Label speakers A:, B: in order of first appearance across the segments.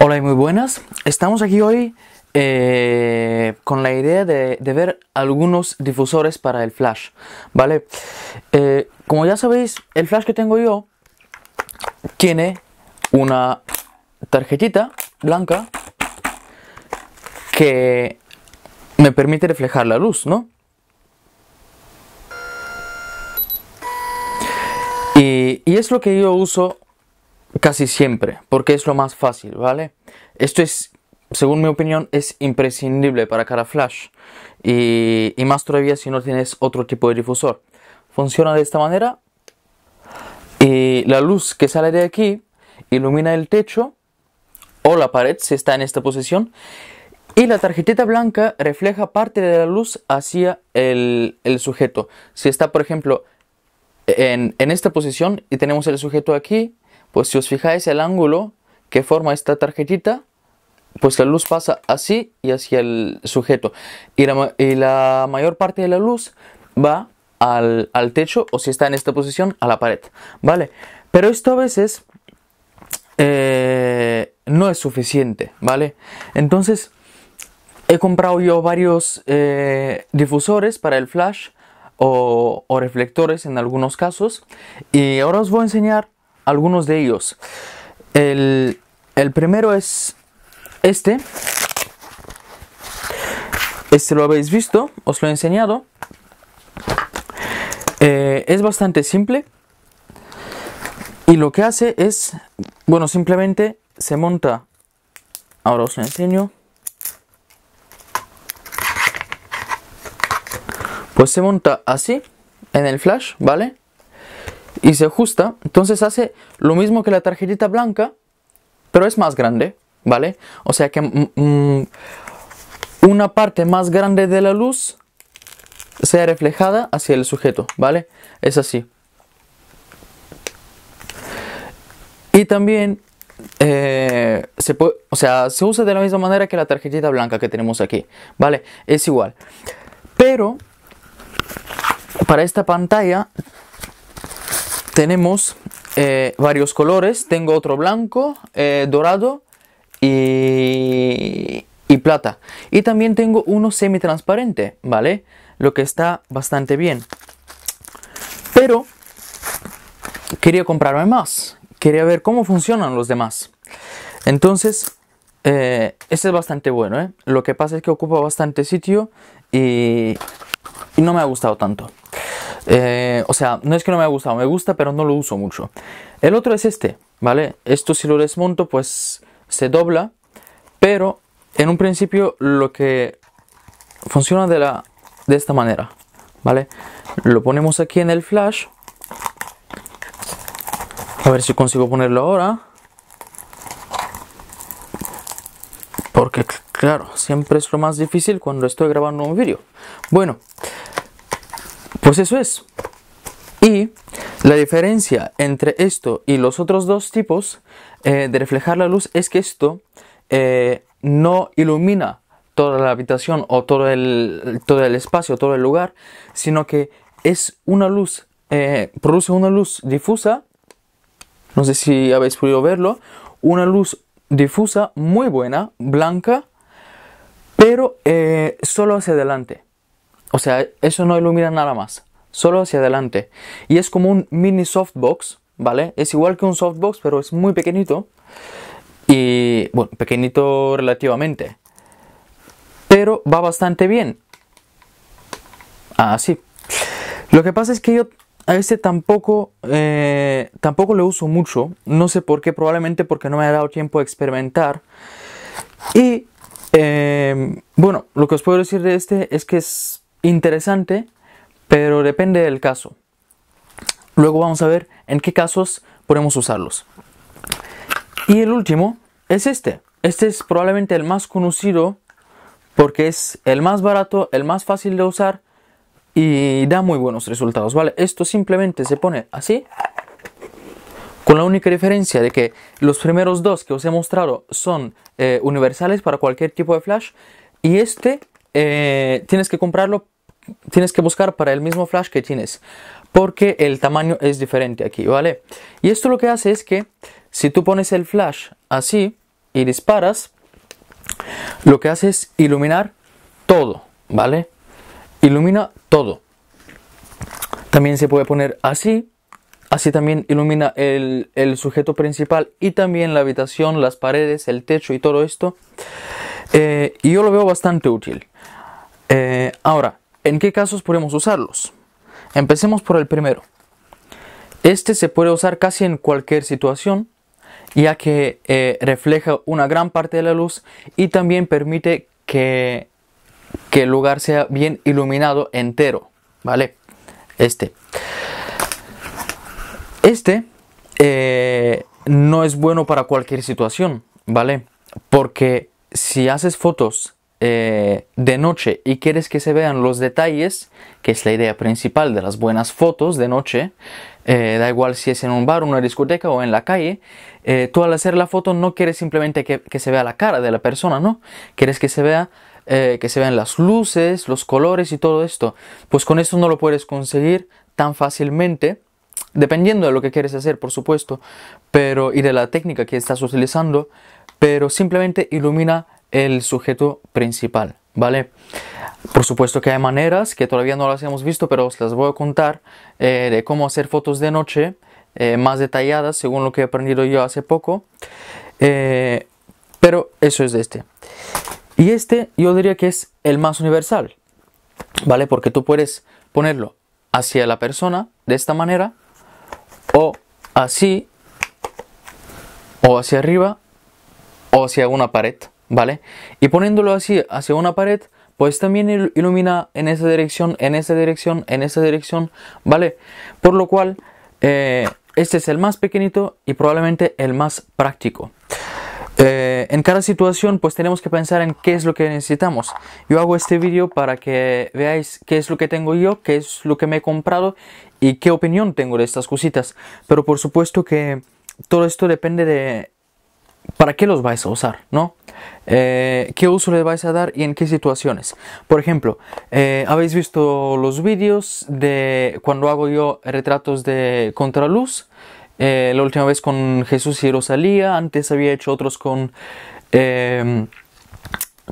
A: Hola y muy buenas. Estamos aquí hoy eh, con la idea de, ver algunos difusores para el flash. ¿Vale? Eh, como ya sabéis, el flash que tengo yo tiene una tarjetita blanca que me permite reflejar la luz, ¿no? y es lo que yo uso casi siempre, porque es lo más fácil, ¿vale? Esto es, según mi opinión, es imprescindible para cara flash y, más todavía si no tienes otro tipo de difusor. Funciona de esta manera y la luz que sale de aquí ilumina el techo o la pared si está en esta posición y la tarjetita blanca refleja parte de la luz hacia el, sujeto. Si está, por ejemplo, en esta posición y tenemos el sujeto aquí, pues si os fijáis el ángulo que forma esta tarjetita, pues la luz pasa así y hacia el sujeto. Y la, y la mayor parte de la luz va al, techo o si está en esta posición a la pared. ¿Vale? Pero esto a veces eh, no es suficiente. ¿Vale? Entonces he comprado yo varios eh, difusores para el flash o reflectores en algunos casos. Y ahora os voy a enseñar algunos de ellos. El, primero es este. Este lo habéis visto, os lo he enseñado. Eh, es bastante simple. Y lo que hace es, bueno, simplemente se monta. Ahora os lo enseño. Pues se monta así en el flash, ¿vale? y se ajusta, entonces hace lo mismo que la tarjetita blanca, pero es más grande, ¿vale? O sea que mm, mm, una parte más grande de la luz sea reflejada hacia el sujeto, ¿vale? Es así. Y también eh, se puede, o sea, se usa de la misma manera que la tarjetita blanca que tenemos aquí, ¿vale? Es igual. Pero para esta pantalla tenemos eh, varios colores. Tengo otro blanco, eh, dorado y, plata. Y también tengo uno semi-transparente, ¿vale? Lo que está bastante bien. Pero quería comprarme más. Quería ver cómo funcionan los demás. Entonces, este es bastante bueno, Lo que pasa es que ocupa bastante sitio y no me ha gustado tanto. Eh, o sea, no es que no me haya gustado, me gusta, pero no lo uso mucho. El otro es este, ¿vale? Esto si lo desmonto, pues se dobla, pero en un principio lo que funciona de, la, de esta manera, ¿vale? Lo ponemos aquí en el flash. A ver si consigo ponerlo ahora. Porque claro, siempre es lo más difícil cuando estoy grabando un vídeo. Bueno, pues eso es. Y la diferencia entre esto y los otros dos tipos eh, de reflejar la luz es que esto eh, no ilumina toda la habitación o todo el, todo el espacio, todo el lugar, sino que es una luz, eh, produce una luz difusa, no sé si habéis podido verlo, una luz difusa muy buena, blanca, pero solo hacia adelante. O sea, eso no ilumina nada más, solo hacia adelante. Y es como un mini softbox, ¿vale? Es igual que un softbox, pero es muy pequeñito. Y, bueno, pequeñito relativamente. Pero va bastante bien. Así. Ah, lo que pasa es que yo a este tampoco, eh, tampoco le uso mucho. No sé por qué, probablemente porque no me ha dado tiempo a experimentar. Y eh, bueno, lo que os puedo decir de este es que es interesante, pero depende del caso. Luego vamos a ver en qué casos podemos usarlos. Y el último es este. Este es probablemente el más conocido porque es el más barato, el más fácil de usar y da muy buenos resultados, ¿vale? Esto simplemente se pone así, con la única diferencia de que los primeros dos que os he mostrado son eh, universales para cualquier tipo de flash y este eh, tienes que comprarlo tienes que buscar para el mismo flash que tienes porque el tamaño es diferente aquí, ¿vale? Y esto lo que hace es que si tú pones el flash así y disparas, lo que hace es iluminar todo, ¿vale? Ilumina todo. También se puede poner así, así también ilumina el, sujeto principal y también la habitación, las paredes, el techo y todo esto. Eh, y yo lo veo bastante útil. Eh, ahora, ¿en qué casos podemos usarlos? Empecemos por el primero. Este se puede usar casi en cualquier situación, ya que eh, refleja una gran parte de la luz y también permite que, el lugar sea bien iluminado entero, ¿vale? Este. Este eh, no es bueno para cualquier situación, ¿vale? Porque si haces fotos eh, de noche y quieres que se vean los detalles, que es la idea principal de las buenas fotos de noche, eh, da igual si es en un bar, una discoteca o en la calle, eh, tú al hacer la foto no quieres simplemente que, se vea la cara de la persona, ¿no? Quieres que se vea... que se vean las luces, los colores y todo esto. Pues con esto no lo puedes conseguir tan fácilmente dependiendo de lo que quieres hacer, por supuesto, pero y de la técnica que estás utilizando, pero simplemente ilumina el sujeto principal, ¿vale? Por supuesto que hay maneras que todavía no las hemos visto, pero os las voy a contar eh, de cómo hacer fotos de noche eh, más detalladas, según lo que he aprendido yo hace poco. Eh, pero eso es de este. Y este yo diría que es el más universal, ¿vale? Porque tú puedes ponerlo hacia la persona de esta manera o así o hacia arriba o hacia una pared ¿vale? Y poniéndolo así hacia una pared, pues también ilumina en esa dirección, en esa dirección, en esa dirección, ¿vale? Por lo cual, eh, este es el más pequeñito y probablemente el más práctico. Eh, en cada situación pues tenemos que pensar en qué es lo que necesitamos. Yo hago este vídeo para que veáis qué es lo que tengo yo, qué es lo que me he comprado y qué opinión tengo de estas cositas. Pero por supuesto que todo esto depende de ¿para qué los vais a usar? ¿No? Eh, ¿Qué uso les vais a dar y en qué situaciones? Por ejemplo, eh, habéis visto los vídeos de cuando hago yo retratos de contraluz. Eh, la última vez con Jesús y Rosalía, antes había hecho otros con, em,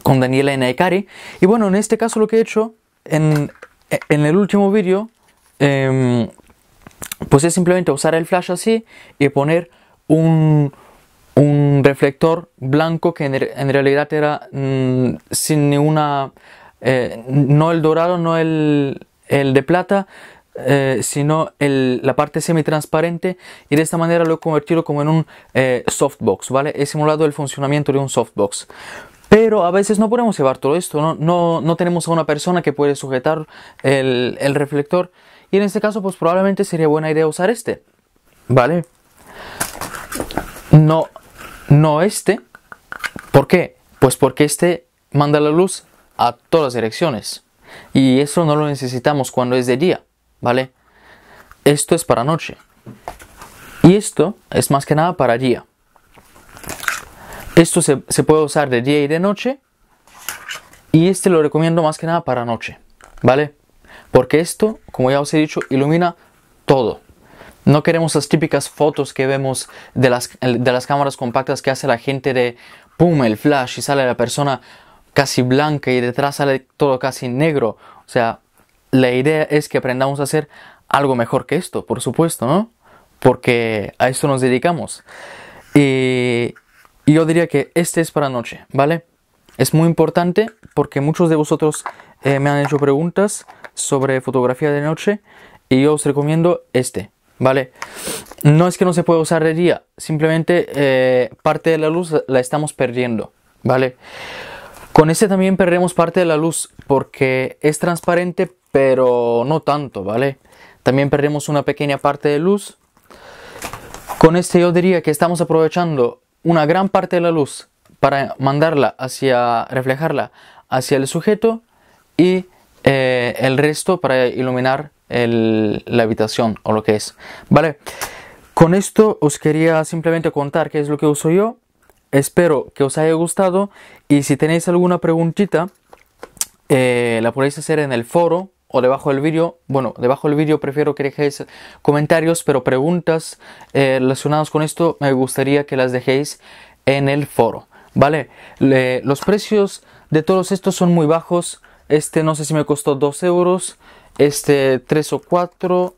A: con Daniela y Naikari. Y bueno, en este caso lo que he hecho en, en el último vídeo, em, pues es simplemente usar el flash así y poner un, un reflector blanco que en, realidad era mm, sin ninguna, eh, no el dorado, no el, el de plata, eh, sino el, la parte semi transparente y de esta manera lo he convertido como en un eh, softbox, ¿vale? He simulado el funcionamiento de un softbox. Pero a veces no podemos llevar todo esto, no, no, tenemos a una persona que puede sujetar el, el, reflector y en este caso pues probablemente sería buena idea usar este, ¿vale? No, no este. ¿Por qué? Pues porque este manda la luz a todas direcciones. Y eso no lo necesitamos cuando es de día, ¿vale? Esto es para noche. Y esto es más que nada para día. Esto se, se puede usar de día y de noche. Y este lo recomiendo más que nada para noche, ¿vale? Porque esto, como ya os he dicho, ilumina todo. No queremos las típicas fotos que vemos de las, de las cámaras compactas que hace la gente de pum, el flash y sale la persona casi blanca y detrás sale todo casi negro. O sea, la idea es que aprendamos a hacer algo mejor que esto, por supuesto, ¿no? Porque a esto nos dedicamos. Y yo diría que este es para noche, ¿vale? Es muy importante porque muchos de vosotros eh, me han hecho preguntas sobre fotografía de noche y yo os recomiendo este. ¿vale? No es que no se pueda usar de día, simplemente eh, parte de la luz la estamos perdiendo, ¿vale? Con este también perdemos parte de la luz porque es transparente, pero no tanto, ¿vale? También perdemos una pequeña parte de luz. Con este yo diría que estamos aprovechando una gran parte de la luz para mandarla hacia, reflejarla hacia el sujeto y eh, el resto para iluminar la habitación o lo que es. Vale, con esto os quería simplemente contar qué es lo que uso yo. Espero que os haya gustado y si tenéis alguna preguntita, eh, la podéis hacer en el foro o debajo del vídeo. Bueno, debajo del vídeo prefiero que dejéis comentarios, pero preguntas eh, relacionadas con esto me gustaría que las dejéis en el foro. Vale, los precios de todos estos son muy bajos. Este no sé si me costó 2 euros. Este 3 o 4.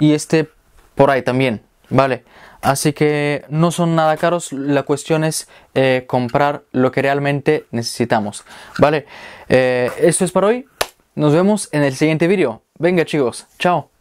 A: Y este por ahí también. Vale. Así que no son nada caros. La cuestión es eh, comprar lo que realmente necesitamos. Vale. Eh, esto es para hoy. Nos vemos en el siguiente vídeo. Venga chicos. Chao.